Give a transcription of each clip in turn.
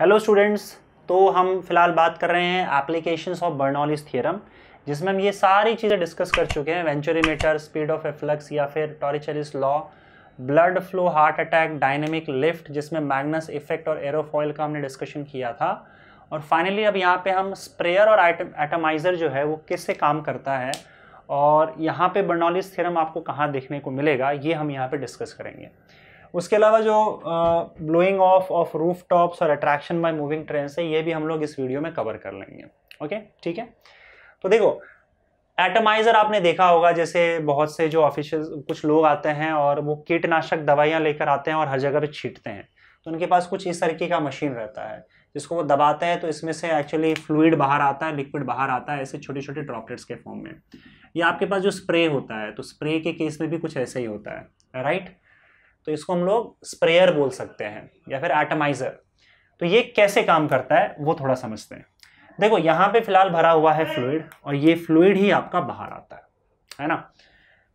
hello students तो हम फिलहाल बात कर रहे हैं एप्लीकेशंस ऑफ बर्नॉलिस थ्योरम जिसमें हम ये सारी चीज़ें डिस्कस कर चुके हैं वेंचुरीमीटर स्पीड ऑफ एफ्लक्स या फिर Torricelli's law blood flow heart attack dynamic lift जिसमें मैग्नस इफेक्ट और एरोफॉइल का हमने डिस्कशन किया था और फाइनली अब यहाँ पर हम स्प्रेयर और एटमाइज़र जो है वो किससे काम करता है और यहाँ पर बर्नॉलिस थियरम आपको कहाँ देखने को मिलेगा ये हम यहाँ पर डिस्कस करेंगे उसके अलावा जो blowing off of roof tops और अट्रैक्शन बाय मूविंग ट्रेन से ये भी हम लोग इस वीडियो में कवर कर लेंगे ओके ठीक है तो देखो एटमाइज़र आपने देखा होगा जैसे बहुत से जो ऑफिशियल कुछ लोग आते हैं और वो कीटनाशक दवाइयाँ लेकर आते हैं और हर जगह पर छीटते हैं तो उनके पास कुछ इस तरीके का मशीन रहता है जिसको वो दबाते हैं तो इसमें से एक्चुअली फ्लूड बाहर आता है लिक्विड बाहर आता है ऐसे छोटे छोटे ड्रॉपलेट्स के फॉर्म में या आपके पास जो स्प्रे होता है तो स्प्रे के केस में भी कुछ ऐसा ही होता है राइट तो इसको हम लोग स्प्रेयर बोल सकते हैं या फिर एटमाइज़र तो ये कैसे काम करता है वो थोड़ा समझते हैं देखो यहाँ पे फिलहाल भरा हुआ है फ्लूड और ये फ्लूड ही आपका बाहर आता है है ना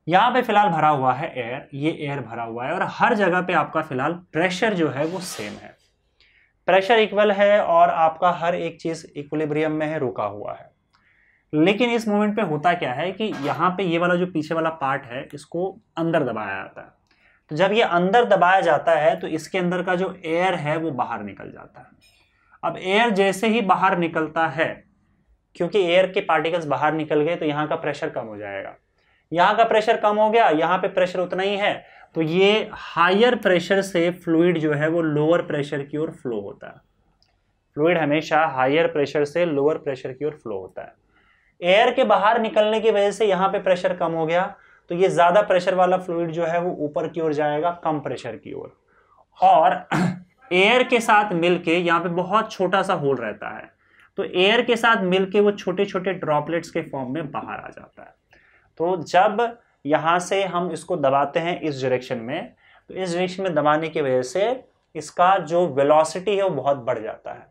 यहाँ पे फिलहाल भरा हुआ है एयर ये एयर भरा हुआ है और हर जगह पे आपका फिलहाल प्रेशर जो है वो सेम है प्रेशर इक्वल है और आपका हर एक चीज़ इक्वलिब्रियम में है रुका हुआ है लेकिन इस मोमेंट पे होता क्या है कि यहाँ पे ये वाला जो पीछे वाला पार्ट है इसको अंदर दबाया जाता है तो जब ये अंदर दबाया जाता है तो इसके अंदर का जो एयर है वो बाहर निकल जाता है अब एयर जैसे ही बाहर निकलता है क्योंकि एयर के पार्टिकल्स बाहर निकल गए तो यहाँ का प्रेशर कम हो जाएगा यहाँ का प्रेशर कम हो गया यहाँ पे प्रेशर उतना ही है तो ये हायर प्रेशर से फ्लूड जो है वो लोअर प्रेशर की ओर फ्लो होता है फ्लूड हमेशा हायर प्रेशर से लोअर प्रेशर की ओर फ्लो होता है एयर के बाहर निकलने की वजह से यहाँ पे प्रेशर कम हो गया तो ये ज़्यादा प्रेशर वाला फ्लूड जो है वो ऊपर की ओर जाएगा कम प्रेशर की ओर और, एयर के साथ मिलके यहाँ पे बहुत छोटा सा होल रहता है तो एयर के साथ मिलके वो छोटे छोटे ड्रॉपलेट्स के फॉर्म में बाहर आ जाता है तो जब यहाँ से हम इसको दबाते हैं इस डायरेक्शन में तो इस डायरेक्शन में दबाने की वजह से इसका जो वेलोसिटी है वो बहुत बढ़ जाता है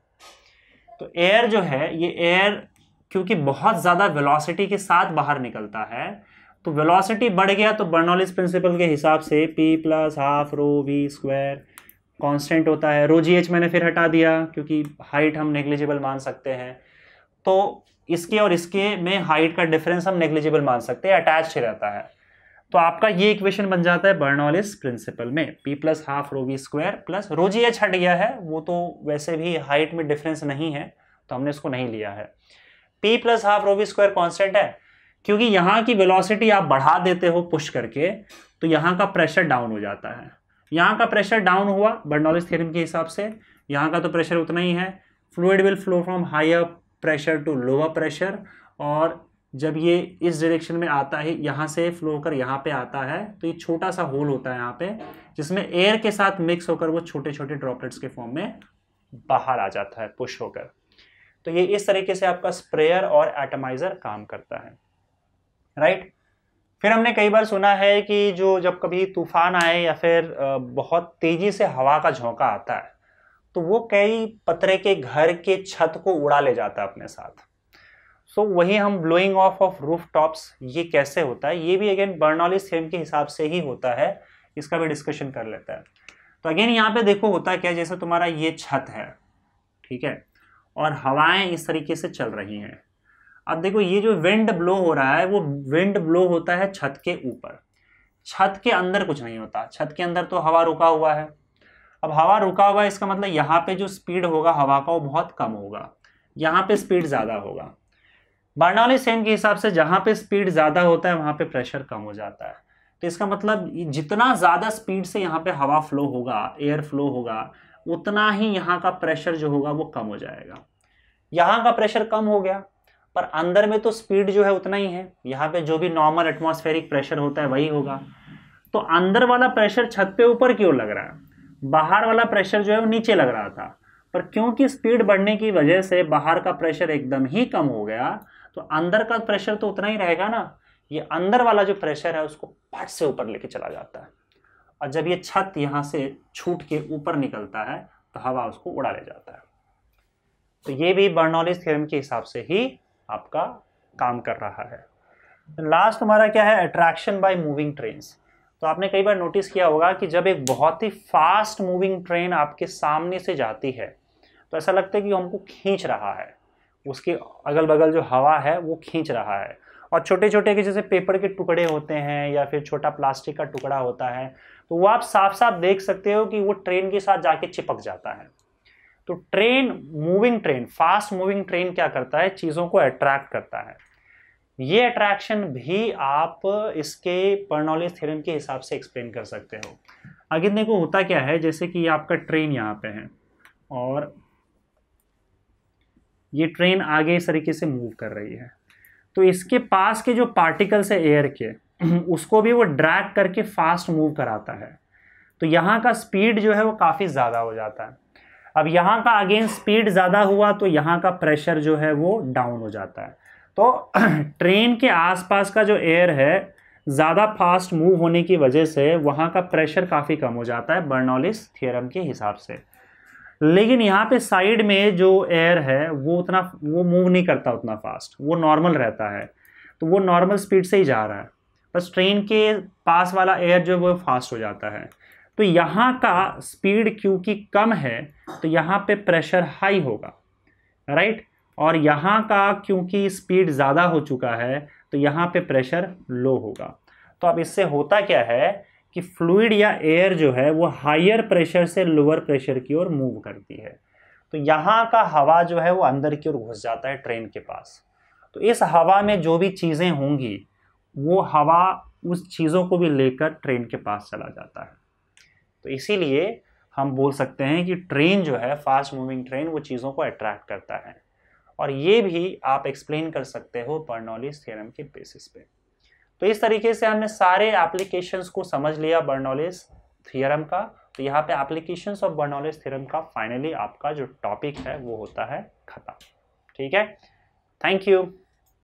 तो एयर जो है ये एयर क्योंकि बहुत ज़्यादा वेलोसिटी के साथ बाहर निकलता है तो वेलोसिटी बढ़ गया तो बर्नॉलिस प्रिंसिपल के हिसाब से P plus half rho V square constant होता है रो जी एच मैंने फिर हटा दिया क्योंकि हाइट हम नेग्लिजिबल मान सकते हैं तो इसके और इसके में हाइट का डिफरेंस हम नेग्लिजिबल मान सकते हैं अटैच ही रहता है तो आपका ये इक्वेशन बन जाता है बर्नॉलिस प्रिंसिपल में P plus half rho V square plus rho g H हट गया है वो तो वैसे भी हाइट में डिफरेंस नहीं है तो हमने इसको नहीं लिया है P plus half rho V square constant है क्योंकि यहाँ की वेलोसिटी आप बढ़ा देते हो पुश करके तो यहाँ का प्रेशर डाउन हो जाता है यहाँ का प्रेशर डाउन हुआ बर्नॉलिस थ्योरम के हिसाब से यहाँ का तो प्रेशर उतना ही है fluid will flow from higher pressure to lower pressure और जब ये इस डायरेक्शन में आता है यहाँ से फ्लो होकर यहाँ पे आता है तो ये छोटा सा होल होता है यहाँ पे जिसमें एयर के साथ मिक्स होकर वो छोटे छोटे ड्रॉपलेट्स के फॉर्म में बाहर आ जाता है पुश होकर तो ये इस तरीके से आपका स्प्रेयर और एटमाइज़र काम करता है राइट फिर हमने कई बार सुना है कि जो जब कभी तूफान आए या फिर बहुत तेजी से हवा का झोंका आता है तो वो कई पतरे के घर के छत को उड़ा ले जाता है अपने साथ सो so, वही हम blowing off of roof tops ये कैसे होता है ये भी अगेन बर्नॉलिस थेम के हिसाब से ही होता है इसका भी डिस्कशन कर लेता है तो अगेन यहाँ पे देखो होता है क्या जैसे तुम्हारा ये छत है ठीक है और हवाएं इस तरीके से चल रही हैं अब देखो ये जो विंड ब्लो हो रहा है वो विंड ब्लो होता है छत के ऊपर छत के अंदर कुछ नहीं होता छत के अंदर तो हवा रुका हुआ है अब हवा रुका हुआ है इसका मतलब यहाँ पे जो स्पीड होगा हवा का वो बहुत कम होगा यहाँ पे स्पीड ज़्यादा होगा बर्नौली सेम के हिसाब से जहाँ पे स्पीड ज़्यादा होता है वहाँ पे प्रेशर कम हो जाता है तो इसका मतलब जितना ज़्यादा स्पीड से यहाँ पे हवा फ्लो होगा एयर फ्लो होगा उतना ही यहाँ का प्रेशर जो होगा वो कम हो जाएगा यहाँ का प्रेशर कम हो गया पर अंदर में तो स्पीड जो है उतना ही है यहाँ पे जो भी नॉर्मल एटमोस्फेरिक प्रेशर होता है वही होगा तो अंदर वाला प्रेशर छत पे ऊपर की ओर लग रहा है बाहर वाला प्रेशर जो है वो नीचे लग रहा था पर क्योंकि स्पीड बढ़ने की वजह से बाहर का प्रेशर एकदम ही कम हो गया तो अंदर का प्रेशर तो उतना ही रहेगा ना ये अंदर वाला जो प्रेशर है उसको फट से ऊपर लेके चला जाता है और जब ये छत यहाँ से छूट के ऊपर निकलता है तो हवा उसको उड़ा ले जाता है तो ये भी बर्नॉलिस थ्योरम के हिसाब से ही आपका काम कर रहा है लास्ट हमारा क्या है अट्रैक्शन बाय मूविंग ट्रेन तो आपने कई बार नोटिस किया होगा कि जब एक बहुत ही फास्ट मूविंग ट्रेन आपके सामने से जाती है तो ऐसा लगता है कि हमको खींच रहा है उसके अगल बगल जो हवा है वो खींच रहा है और छोटे छोटे के जैसे पेपर के टुकड़े होते हैं या फिर छोटा प्लास्टिक का टुकड़ा होता है तो वो आप साफ साफ देख सकते हो कि वो ट्रेन के साथ जाके चिपक जाता है तो train moving train fast moving train क्या करता है चीज़ों को अट्रैक्ट करता है ये अट्रैक्शन भी आप इसके पर्नोलिस थ्योरम के हिसाब से एक्सप्लेन कर सकते हो आगे देखो होता क्या है जैसे कि आपका ट्रेन यहाँ पे है और ये ट्रेन आगे इस तरीके से मूव कर रही है तो इसके पास के जो पार्टिकल्स है एयर के उसको भी वो ड्रैग करके फास्ट मूव कराता है तो यहाँ का स्पीड जो है वो काफ़ी ज़्यादा हो जाता है अब यहाँ का अगेन स्पीड ज़्यादा हुआ तो यहाँ का प्रेशर जो है वो डाउन हो जाता है तो ट्रेन के आसपास का जो एयर है ज़्यादा फास्ट मूव होने की वजह से वहाँ का प्रेशर काफ़ी कम हो जाता है बर्नॉलिस थियरम के हिसाब से लेकिन यहाँ पे साइड में जो एयर है वो उतना वो मूव नहीं करता उतना फास्ट वो नॉर्मल रहता है तो वो नॉर्मल स्पीड से ही जा रहा है बस ट्रेन के पास वाला एयर जो है वो फास्ट हो जाता है तो यहाँ का स्पीड क्योंकि कम है तो यहाँ पे प्रेशर हाई होगा राइट और यहाँ का क्योंकि स्पीड ज़्यादा हो चुका है तो यहाँ पे प्रेशर लो होगा तो अब इससे होता क्या है कि फ्लूड या एयर जो है वो हायर प्रेशर से लोअर प्रेशर की ओर मूव करती है तो यहाँ का हवा जो है वो अंदर की ओर घुस जाता है ट्रेन के पास तो इस हवा में जो भी चीज़ें होंगी वो हवा उस चीज़ों को भी लेकर ट्रेन के पास चला जाता है तो इसीलिए हम बोल सकते हैं कि ट्रेन जो है फास्ट मूविंग ट्रेन वो चीज़ों को अट्रैक्ट करता है और ये भी आप एक्सप्लेन कर सकते हो बर्नॉलिस थ्योरम के बेसिस पे तो इस तरीके से हमने सारे एप्लीकेशंस को समझ लिया बर्नॉलिस थ्योरम का तो यहाँ पे एप्लीकेशंस ऑफ बर्नॉलिस थ्योरम का फाइनली आपका जो टॉपिक है वो होता है ख़त्म ठीक है थैंक यू